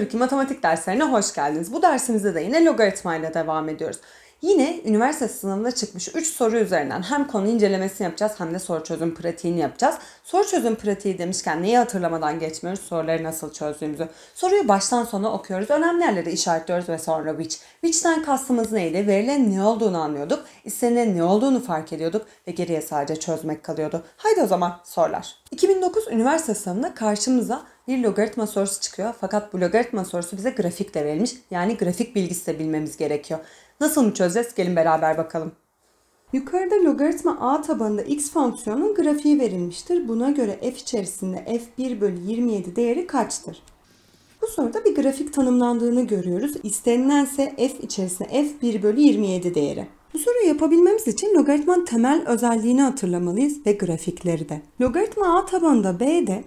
0 matematik derslerine hoş geldiniz. Bu dersimizde de yine logaritma ile devam ediyoruz. Yine üniversite sınavında çıkmış 3 soru üzerinden hem konu incelemesini yapacağız hem de soru çözüm pratiğini yapacağız. Soru çözüm pratiği demişken neyi hatırlamadan geçmiyoruz soruları nasıl çözdüğümüzü. Soruyu baştan sona okuyoruz. Önemli yerleri işaretliyoruz ve sonra which. Which'ten kastımız neydi? Verilen ne olduğunu anlıyorduk. İstenilen ne olduğunu fark ediyorduk ve geriye sadece çözmek kalıyordu. Haydi o zaman sorular. 2009 üniversite sınavında karşımıza bir logaritma sorusu çıkıyor. Fakat bu logaritma sorusu bize grafik de verilmiş. Yani grafik bilgisi de bilmemiz gerekiyor. Nasıl mı çözeceğiz? Gelin beraber bakalım. Yukarıda logaritma a tabanında x fonksiyonunun grafiği verilmiştir. Buna göre f içerisinde f1 bölü 27 değeri kaçtır? Bu soruda bir grafik tanımlandığını görüyoruz. İstenilense f içerisinde f1 bölü 27 değeri. Bu soruyu yapabilmemiz için logaritmanın temel özelliğini hatırlamalıyız ve grafikleri de. Logaritma a tabanında b'de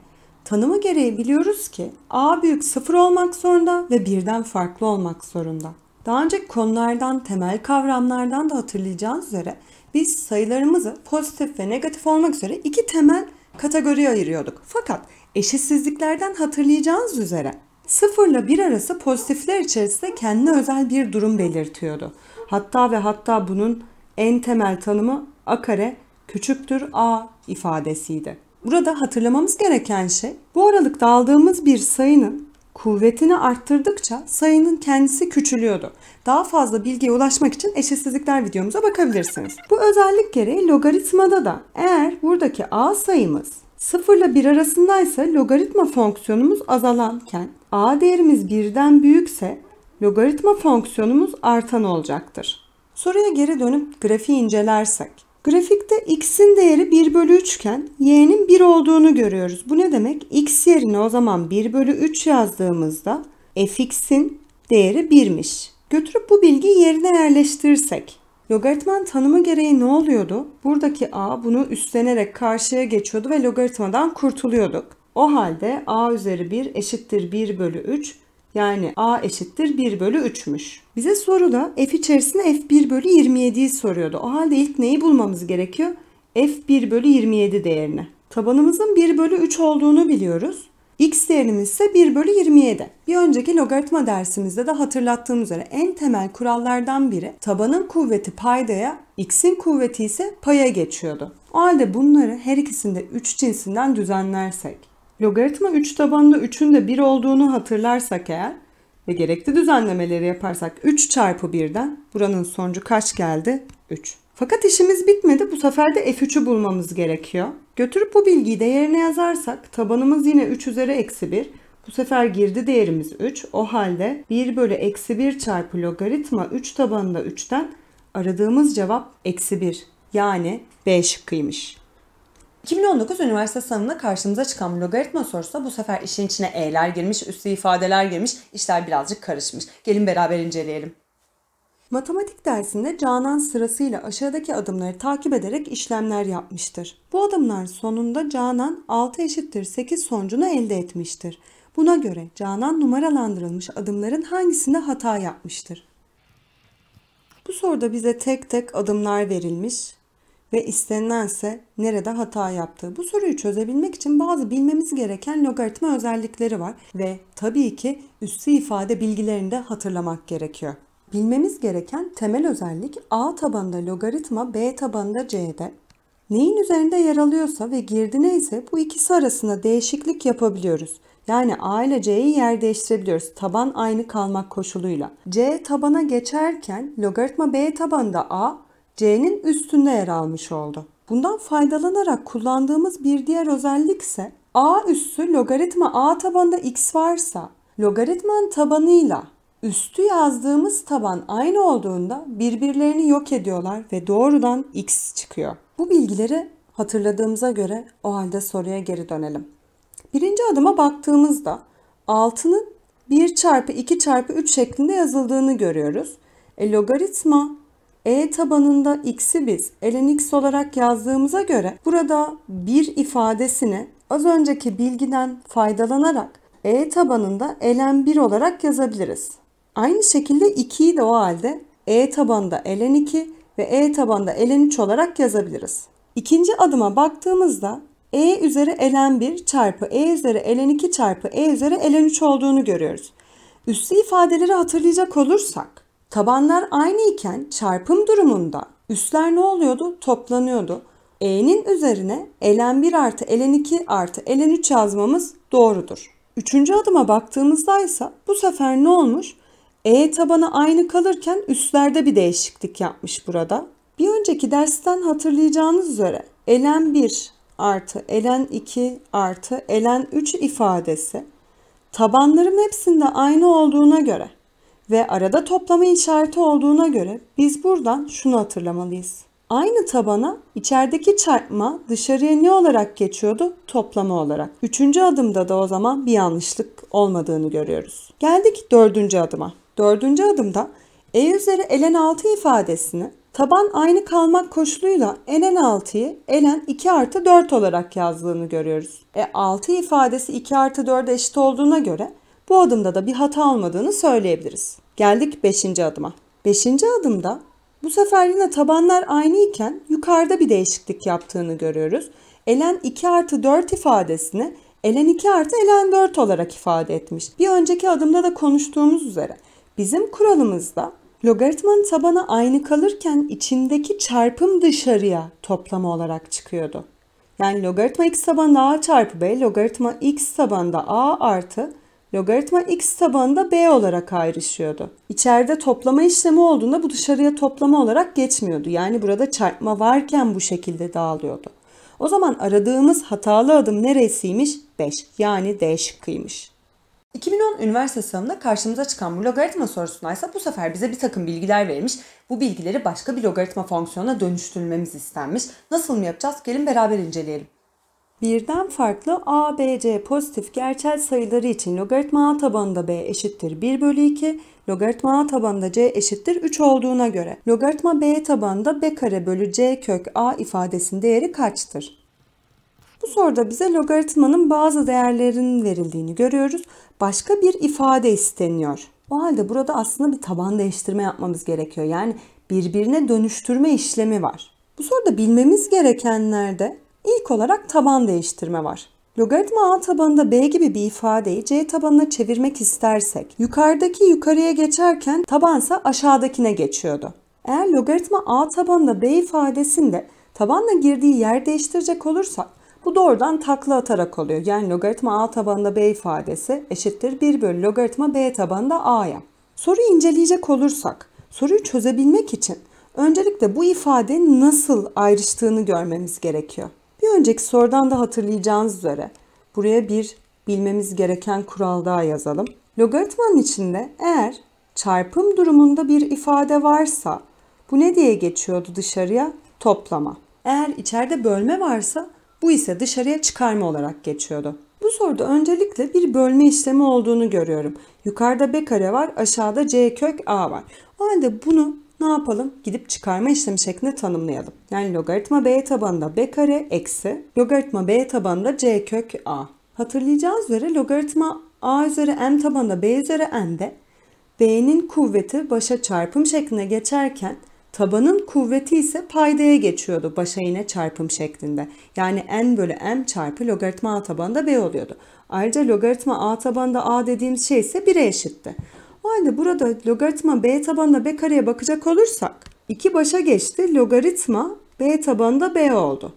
Tanımı gereği biliyoruz ki A büyük sıfır olmak zorunda ve birden farklı olmak zorunda. Daha önce konulardan, temel kavramlardan da hatırlayacağınız üzere biz sayılarımızı pozitif ve negatif olmak üzere iki temel kategoriye ayırıyorduk. Fakat eşitsizliklerden hatırlayacağınız üzere sıfırla bir arası pozitifler içerisinde kendine özel bir durum belirtiyordu. Hatta ve hatta bunun en temel tanımı a kare küçüktür a ifadesiydi. Burada hatırlamamız gereken şey bu aralıkta aldığımız bir sayının kuvvetini arttırdıkça sayının kendisi küçülüyordu. Daha fazla bilgiye ulaşmak için eşitsizlikler videomuza bakabilirsiniz. Bu özellik gereği logaritmada da eğer buradaki a sayımız 0 ile 1 arasındaysa logaritma fonksiyonumuz azalanken a değerimiz 1'den büyükse logaritma fonksiyonumuz artan olacaktır. Soruya geri dönüp grafiği incelersek Grafikte x'in değeri 1 bölü 3 iken y'nin 1 olduğunu görüyoruz. Bu ne demek? x yerine o zaman 1 bölü 3 yazdığımızda fx'in değeri 1'miş. Götürüp bu bilgiyi yerine yerleştirirsek Logaritmanın tanımı gereği ne oluyordu? Buradaki a bunu üstlenerek karşıya geçiyordu ve logaritmadan kurtuluyorduk. O halde a üzeri 1 eşittir 1 bölü 3 yani a eşittir 1 bölü 3'müş. Bize soruda f içerisinde f1 bölü 27'yi soruyordu. O halde ilk neyi bulmamız gerekiyor? f1 bölü 27 değerini. Tabanımızın 1 bölü 3 olduğunu biliyoruz. X değerimiz ise 1 bölü 27. Bir önceki logaritma dersimizde de hatırlattığım üzere en temel kurallardan biri tabanın kuvveti paydaya, x'in kuvveti ise paya geçiyordu. O halde bunları her ikisinde 3 cinsinden düzenlersek Logaritma 3 tabanında 3'ün de 1 olduğunu hatırlarsak eğer ve gerekli düzenlemeleri yaparsak 3 çarpı 1'den buranın sonucu kaç geldi? 3. Fakat işimiz bitmedi. Bu sefer de F3'ü bulmamız gerekiyor. Götürüp bu bilgiyi de yerine yazarsak tabanımız yine 3 üzeri eksi 1. Bu sefer girdi değerimiz 3. O halde 1 bölü eksi 1 çarpı logaritma 3 tabanında 3'ten aradığımız cevap eksi 1. Yani B şıkkıymış. 2019 üniversite sınavında karşımıza çıkan logaritma sorusu bu sefer işin içine e'ler girmiş, üstü ifadeler girmiş, işler birazcık karışmış. Gelin beraber inceleyelim. Matematik dersinde Canan sırasıyla aşağıdaki adımları takip ederek işlemler yapmıştır. Bu adımlar sonunda Canan 6 eşittir 8 sonucunu elde etmiştir. Buna göre Canan numaralandırılmış adımların hangisinde hata yapmıştır? Bu soruda bize tek tek adımlar verilmiş ve istenilense nerede hata yaptığı. Bu soruyu çözebilmek için bazı bilmemiz gereken logaritma özellikleri var ve tabii ki üssü ifade bilgilerini de hatırlamak gerekiyor. Bilmemiz gereken temel özellik a tabanında logaritma, b tabanında c'de. Neyin üzerinde yer alıyorsa ve girdi neyse bu ikisi arasında değişiklik yapabiliyoruz. Yani A ile C'yi yer değiştirebiliyoruz. Taban aynı kalmak koşuluyla. C tabana geçerken logaritma B tabanında A, C'nin üstünde yer almış oldu. Bundan faydalanarak kullandığımız bir diğer özellik ise a üssü logaritma a tabanında x varsa logaritmanın tabanıyla üstü yazdığımız taban aynı olduğunda birbirlerini yok ediyorlar ve doğrudan x çıkıyor. Bu bilgileri hatırladığımıza göre o halde soruya geri dönelim. Birinci adıma baktığımızda 6'nın 1 çarpı 2 çarpı 3 şeklinde yazıldığını görüyoruz. E, logaritma e tabanında x'i biz ln x olarak yazdığımıza göre burada bir ifadesini az önceki bilgiden faydalanarak E tabanında ln 1 olarak yazabiliriz. Aynı şekilde 2'yi de o halde E tabanında ln 2 ve E tabanında ln 3 olarak yazabiliriz. İkinci adıma baktığımızda e üzeri ln 1 çarpı e üzeri ln 2 çarpı e üzeri ln 3 olduğunu görüyoruz. Üssü ifadeleri hatırlayacak olursak Tabanlar aynı iken çarpım durumunda üstler ne oluyordu? Toplanıyordu. E'nin üzerine elen 1 artı elen 2 artı elen 3 yazmamız doğrudur. Üçüncü adıma baktığımızda ise bu sefer ne olmuş? E tabanı aynı kalırken üstlerde bir değişiklik yapmış burada. Bir önceki dersten hatırlayacağınız üzere elen 1 artı elen 2 artı elen 3 ifadesi tabanların hepsinde aynı olduğuna göre ve arada toplama işareti olduğuna göre biz buradan şunu hatırlamalıyız. Aynı tabana içerideki çarpma dışarıya ne olarak geçiyordu? Toplama olarak. Üçüncü adımda da o zaman bir yanlışlık olmadığını görüyoruz. Geldik dördüncü adıma. Dördüncü adımda e üzeri ln 6 ifadesini taban aynı kalmak koşuluyla ln 6'yı elen 2 artı 4 olarak yazdığını görüyoruz. E 6 ifadesi 2 artı 4 eşit olduğuna göre bu adımda da bir hata olmadığını söyleyebiliriz. Geldik 5. adıma. 5. adımda bu sefer yine tabanlar aynı iken yukarıda bir değişiklik yaptığını görüyoruz. Elen 2 artı 4 ifadesini elen 2 artı elen 4 olarak ifade etmiş. Bir önceki adımda da konuştuğumuz üzere bizim kuralımızda logaritmanın tabanı aynı kalırken içindeki çarpım dışarıya toplama olarak çıkıyordu. Yani logaritma x tabanında a çarpı b, logaritma x tabanında a artı Logaritma x tabanında b olarak ayrışıyordu. İçeride toplama işlemi olduğunda bu dışarıya toplama olarak geçmiyordu. Yani burada çarpma varken bu şekilde dağılıyordu. O zaman aradığımız hatalı adım neresiymiş? 5 yani D şıkkıymış. 2010 üniversite sınavında karşımıza çıkan bu logaritma sorusuna ise bu sefer bize bir takım bilgiler verilmiş. Bu bilgileri başka bir logaritma fonksiyonuna dönüştürmemiz istenmiş. Nasıl mı yapacağız? Gelin beraber inceleyelim. Birden farklı a, b, c pozitif gerçel sayıları için logaritma a tabanında b eşittir 1 bölü 2, logaritma a tabanında c eşittir 3 olduğuna göre logaritma b tabanında b kare bölü c kök a ifadesinin değeri kaçtır? Bu soruda bize logaritmanın bazı değerlerinin verildiğini görüyoruz. Başka bir ifade isteniyor. O halde burada aslında bir taban değiştirme yapmamız gerekiyor. Yani birbirine dönüştürme işlemi var. Bu soruda bilmemiz gerekenler de İlk olarak taban değiştirme var. Logaritma a tabanında b gibi bir ifadeyi c tabanına çevirmek istersek, yukarıdaki yukarıya geçerken tabansa aşağıdakine geçiyordu. Eğer logaritma a tabanında b ifadesinde tabanla girdiği yer değiştirecek olursak, bu doğrudan takla atarak oluyor. Yani logaritma a tabanında b ifadesi eşittir 1 bölü logaritma b tabanında a'ya. Soruyu inceleyecek olursak, soruyu çözebilmek için öncelikle bu ifadenin nasıl ayrıştığını görmemiz gerekiyor. Bir önceki sorudan da hatırlayacağınız üzere buraya bir bilmemiz gereken kural daha yazalım. Logaritmanın içinde eğer çarpım durumunda bir ifade varsa bu ne diye geçiyordu dışarıya? Toplama. Eğer içeride bölme varsa bu ise dışarıya çıkarma olarak geçiyordu. Bu soruda öncelikle bir bölme işlemi olduğunu görüyorum. Yukarıda B kare var, aşağıda C kök A var. O halde bunu ne yapalım? Gidip çıkarma işlemi şeklinde tanımlayalım. Yani logaritma b tabanında b kare eksi logaritma b tabanında c kök a. Hatırlayacağız üzere logaritma a üzeri m tabanında b üzeri de b'nin kuvveti başa çarpım şeklinde geçerken tabanın kuvveti ise paydaya geçiyordu başa yine çarpım şeklinde. Yani n bölü m çarpı logaritma a tabanında b oluyordu. Ayrıca logaritma a tabanında a dediğimiz şey ise 1'e eşitti. O halde burada logaritma b tabanına b kareye bakacak olursak 2 başa geçti. Logaritma b tabanında b oldu.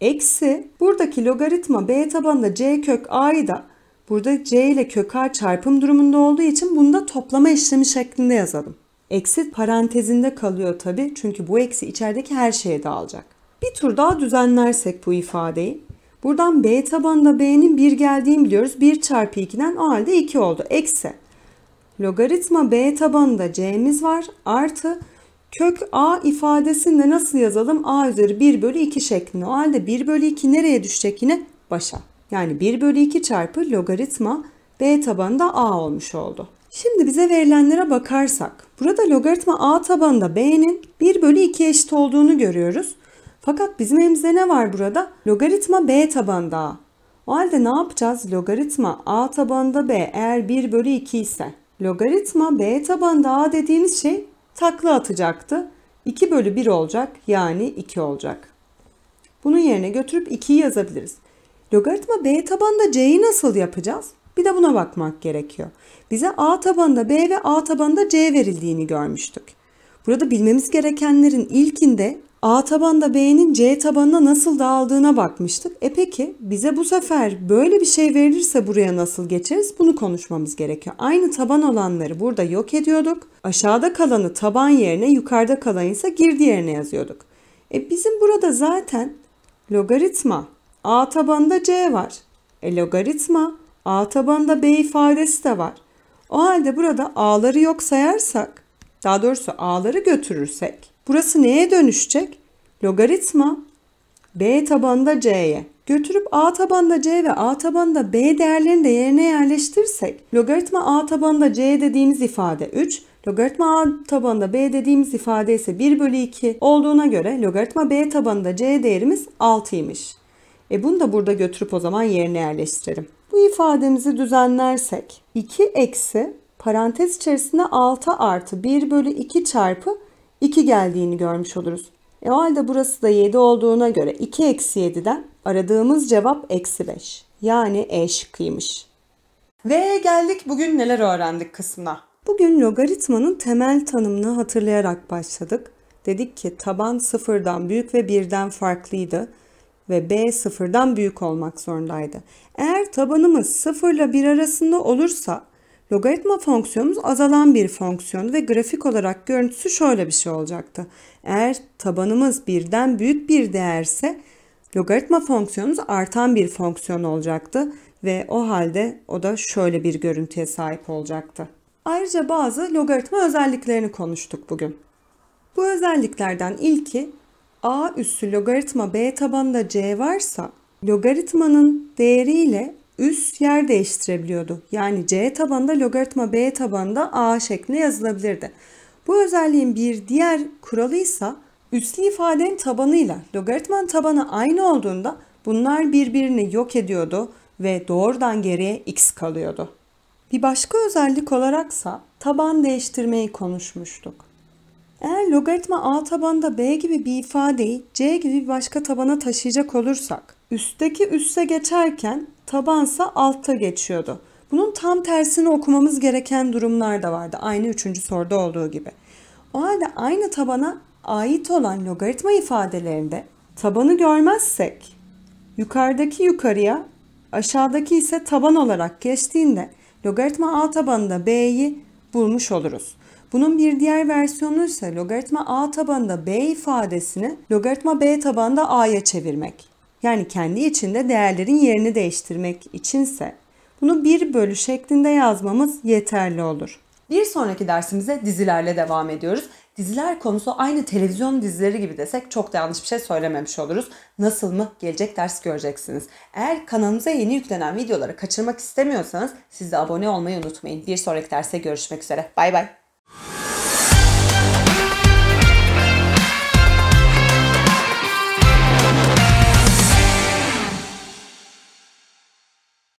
Eksi buradaki logaritma b tabanında c kök a'yı da burada c ile kök a çarpım durumunda olduğu için bunu da toplama işlemi şeklinde yazalım. Eksi parantezinde kalıyor tabi çünkü bu eksi içerideki her şeye dağılacak. Bir tur daha düzenlersek bu ifadeyi. Buradan b tabanında b'nin 1 geldiğini biliyoruz. 1 çarpı 2'den o halde 2 oldu. Eksi logaritma b tabanında c'miz var artı kök a ifadesini de nasıl yazalım? a üzeri 1 bölü 2 şeklinde. O halde 1 bölü 2 nereye düşecek yine? Başa. Yani 1 bölü 2 çarpı logaritma b tabanında a olmuş oldu. Şimdi bize verilenlere bakarsak burada logaritma a tabanında b'nin 1 bölü 2 eşit olduğunu görüyoruz. Fakat bizim elimizde ne var burada? Logaritma b tabanında a. O halde ne yapacağız? Logaritma a tabanında b eğer 1 bölü 2 ise Logaritma b tabanında a dediğimiz şey takla atacaktı. 2 bölü 1 olacak yani 2 olacak. Bunun yerine götürüp 2'yi yazabiliriz. Logaritma b tabanında c'yi nasıl yapacağız? Bir de buna bakmak gerekiyor. Bize a tabanında b ve a tabanında c verildiğini görmüştük. Burada bilmemiz gerekenlerin ilkinde A tabanda B'nin C tabanına nasıl dağıldığına bakmıştık. E peki bize bu sefer böyle bir şey verilirse buraya nasıl geçeriz? Bunu konuşmamız gerekiyor. Aynı taban olanları burada yok ediyorduk. Aşağıda kalanı taban yerine yukarıda kalan ise girdi yerine yazıyorduk. E bizim burada zaten logaritma A tabanda C var. E logaritma A tabanda B ifadesi de var. O halde burada A'ları yok sayarsak, daha doğrusu A'ları götürürsek Burası neye dönüşecek? Logaritma B tabanda C'ye götürüp A tabanda C ve A tabanda B değerlerini de yerine yerleştirirsek logaritma A tabanda C dediğimiz ifade 3, logaritma A tabanda B dediğimiz ifade ise 1 bölü 2 olduğuna göre logaritma B tabanda C değerimiz 6'ymış. E bunu da burada götürüp o zaman yerine yerleştirelim. Bu ifademizi düzenlersek 2 eksi parantez içerisinde 6 artı 1 bölü 2 çarpı 2 geldiğini görmüş oluruz. E o halde burası da 7 olduğuna göre 2 eksi 7'den aradığımız cevap eksi 5. Yani E şıkkıymış. Ve geldik bugün neler öğrendik kısmına. Bugün logaritmanın temel tanımını hatırlayarak başladık. Dedik ki taban sıfırdan büyük ve birden farklıydı ve b sıfırdan büyük olmak zorundaydı. Eğer tabanımız sıfırla bir arasında olursa Logaritma fonksiyonumuz azalan bir fonksiyon ve grafik olarak görüntüsü şöyle bir şey olacaktı. Eğer tabanımız birden büyük bir değerse logaritma fonksiyonumuz artan bir fonksiyon olacaktı ve o halde o da şöyle bir görüntüye sahip olacaktı. Ayrıca bazı logaritma özelliklerini konuştuk bugün. Bu özelliklerden ilki a üssü logaritma b tabanında c varsa logaritmanın değeriyle üst yer değiştirebiliyordu. Yani C tabanında logaritma B tabanında A şeklinde yazılabilirdi. Bu özelliğin bir diğer kuralı ise üslü ifadenin tabanıyla logaritmanın tabanı aynı olduğunda bunlar birbirini yok ediyordu ve doğrudan geriye x kalıyordu. Bir başka özellik olaraksa taban değiştirmeyi konuşmuştuk. Eğer logaritma a tabanda b gibi bir ifadeyi c gibi bir başka tabana taşıyacak olursak, üstteki üsse geçerken tabansa altta geçiyordu. Bunun tam tersini okumamız gereken durumlar da vardı aynı üçüncü soruda olduğu gibi. O halde aynı tabana ait olan logaritma ifadelerinde tabanı görmezsek yukarıdaki yukarıya aşağıdaki ise taban olarak geçtiğinde logaritma a tabanında b'yi bulmuş oluruz. Bunun bir diğer versiyonu ise logaritma a tabanında b ifadesini logaritma b tabanında a'ya çevirmek yani kendi içinde değerlerin yerini değiştirmek içinse bunu bir bölü şeklinde yazmamız yeterli olur. Bir sonraki dersimize dizilerle devam ediyoruz. Diziler konusu aynı televizyon dizileri gibi desek çok da yanlış bir şey söylememiş oluruz. Nasıl mı? Gelecek ders göreceksiniz. Eğer kanalımıza yeni yüklenen videoları kaçırmak istemiyorsanız siz de abone olmayı unutmayın. Bir sonraki derste görüşmek üzere. Bay bay.